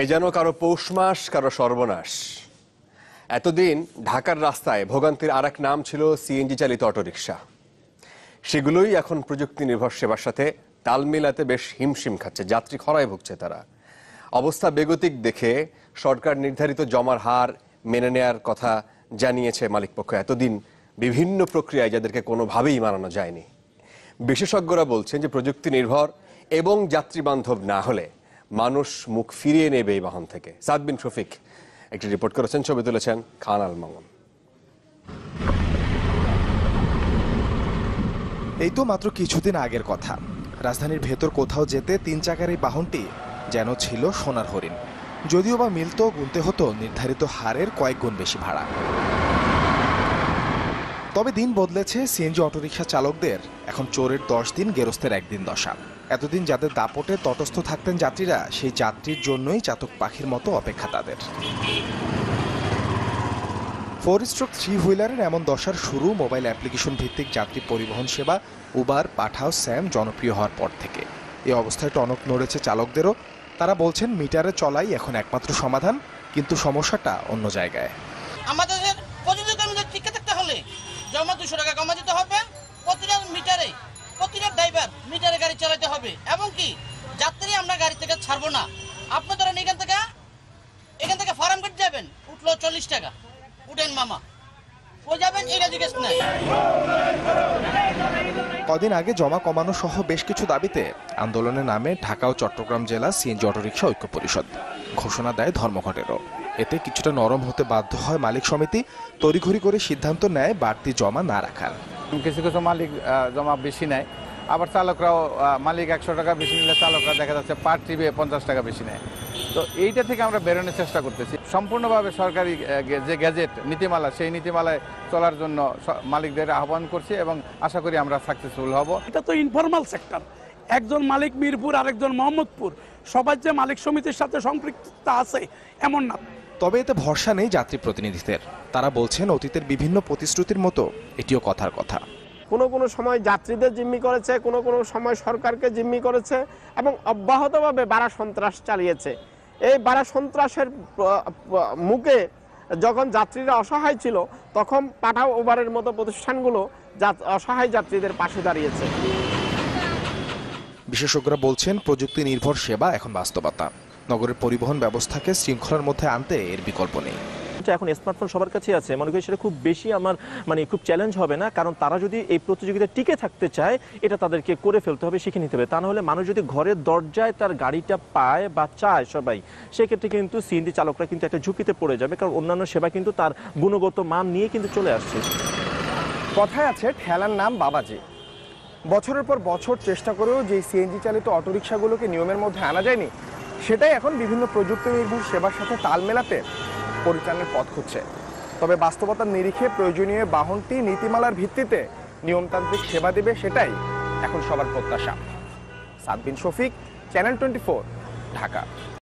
এ যেন কারো পৌষ মাস কারো সর্বনাশ এতদিন ঢাকার রাস্তায় ভোগান্তির আর এক নাম ছিল সিএনজি চালিত অটোরিকশা সেগুলোই এখন প্রযুক্তি নির্ভর সেবার সাথে তাল মিলাতে বেশ হিমশিম খাচ্ছে যাত্রী খরায় ভুগছে তারা অবস্থা বেগতিক দেখে সরকার নির্ধারিত জমার হার মেনে নেয়ার কথা জানিয়েছে মালিকপক্ষ এতদিন বিভিন্ন প্রক্রিয়ায় যাদেরকে কোনোভাবেই মানানো যায়নি বিশেষজ্ঞরা বলছেন যে প্রযুক্তি নির্ভর এবং যাত্রী বান্ধব না হলে মানুষ মুখ ফিরিয়ে নেবে এই বাহন থেকে সাদবিন শফিক একটি রিপোর্ট করেছেন ছবি তুলেছেন খান আল মামুন এই তো মাত্র কিছুদিন আগের কথা রাজধানীর ভেতর কোথাও যেতে তিন চাকার এই বাহনটি যেন ছিল সোনার হরিণ যদিও বা মিলত গুনতে হতো নির্ধারিত হারের কয়েক গুণ বেশি ভাড়া তবে দিন বদলেছে সিএনজি অটোরিকশা চালকদের এখন চোরের দশ দিন গেরস্তের একদিন দশা এতদিন যাদের দাপটে তটস্থ থাকতেন যাত্রীরা সেই যাত্রীর জন্যই চাতক পাখির মতো অপেক্ষা তাদের ফোর স্ট্রোক থ্রি হুইলারের এমন দশার শুরু মোবাইল অ্যাপ্লিকেশন ভিত্তিক যাত্রী পরিবহন সেবা উবার পাঠাও স্যাম জনপ্রিয় হওয়ার পর থেকে এ অবস্থায় টনক নড়েছে চালকদেরও তারা বলছেন মিটারে চলাই এখন একমাত্র সমাধান কিন্তু সমস্যাটা অন্য জায়গায় আমাদের প্রতিটা টিকে থাকতে হলে জমা দুশো টাকা কমা যেতে হবে প্রতিটা মিটারে প্রতিটা ছাড়বো না আপনি ধরেন এখান থেকে এখান থেকে ফার্ম গেট যাবেন উঠলো চল্লিশ টাকা উঠেন মামা যাবেন কদিন আগে জমা কমানো সহ বেশ কিছু দাবিতে আন্দোলনের নামে ঢাকা ও চট্টগ্রাম জেলা সিএনজি অটোরিকশা ঐক্য পরিষদ ঘোষণা দেয় ধর্মঘটেরও এতে কিছুটা নরম হতে বাধ্য হয় মালিক সমিতি তড়িঘড়ি করে সিদ্ধান্ত নেয় বাড়তি জমা না রাখার কিছু কিছু মালিক জমা বেশি নেয় আবার চালকরাও মালিক একশো টাকা বেশি নিলে চালকরা দেখা যাচ্ছে পার ট্রিপে পঞ্চাশ টাকা বেশি নেয় তো এইটা থেকে আমরা বেরোনোর চেষ্টা করতেছি সম্পূর্ণভাবে সরকারি যে গ্যাজেট নীতিমালা সেই নীতিমালায় চলার জন্য মালিকদের আহ্বান করছি এবং আশা করি আমরা সাকসেসফুল হব এটা তো ইনফরমাল সেক্টর একজন মালিক মিরপুর আরেকজন মোহাম্মদপুর সবার যে মালিক সমিতির সাথে সম্পৃক্ততা আছে এমন না তবে এতে ভরসা নেই যাত্রী প্রতিনিধিদের তারা বলছেন অতীতের বিভিন্ন প্রতিশ্রুতির মতো এটিও কথার কথা কোনো কোনো সময় যাত্রীদের জিম্মি করেছে কোনো কোনো সময় সরকারকে জিম্মি করেছে এবং অব্যাহতভাবে বারা সন্ত্রাস চালিয়েছে এই বারা সন্ত্রাসের মুখে যখন যাত্রীরা অসহায় ছিল তখন পাঠাও ওভারের মতো প্রতিষ্ঠানগুলো অসহায় যাত্রীদের পাশে দাঁড়িয়েছে বিশেষজ্ঞরা বলছেন প্রযুক্তি নির্ভর সেবা এখন বাস্তবতা নগরের পরিবহন ব্যবস্থাকে শৃঙ্খলার মধ্যে আনতে এর বিকল্প নেই এখন স্মার্টফোন সবার কাছে আছে মনে করি সেটা খুব বেশি আমার মানে খুব চ্যালেঞ্জ হবে না কারণ তারা যদি এই প্রতিযোগিতা টিকে থাকতে চায় এটা তাদেরকে করে ফেলতে হবে শিখে নিতে হবে তা নাহলে মানুষ যদি ঘরের দরজায় তার গাড়িটা পায় বা চায় সবাই সেক্ষেত্রে কিন্তু সিএনজি চালকরা কিন্তু একটা ঝুঁকিতে পড়ে যাবে কারণ অন্যান্য সেবা কিন্তু তার গুণগত মান নিয়ে কিন্তু চলে আসছে কথায় আছে ঠেলার নাম বাবাজি বছরের পর বছর চেষ্টা করেও যে সিএনজি চালিত অটোরিকশাগুলোকে নিয়মের মধ্যে আনা যায়নি সেটাই এখন বিভিন্ন প্রযুক্তি নির্ভর সেবার সাথে তাল মেলাতে পরিত্রাণের পথ খুঁজছে তবে বাস্তবতার নিরিখে প্রয়োজনীয় বাহনটি নীতিমালার ভিত্তিতে নিয়মতান্ত্রিক সেবা দেবে সেটাই এখন সবার প্রত্যাশা সাদবিন শফিক চ্যানেল টোয়েন্টি ঢাকা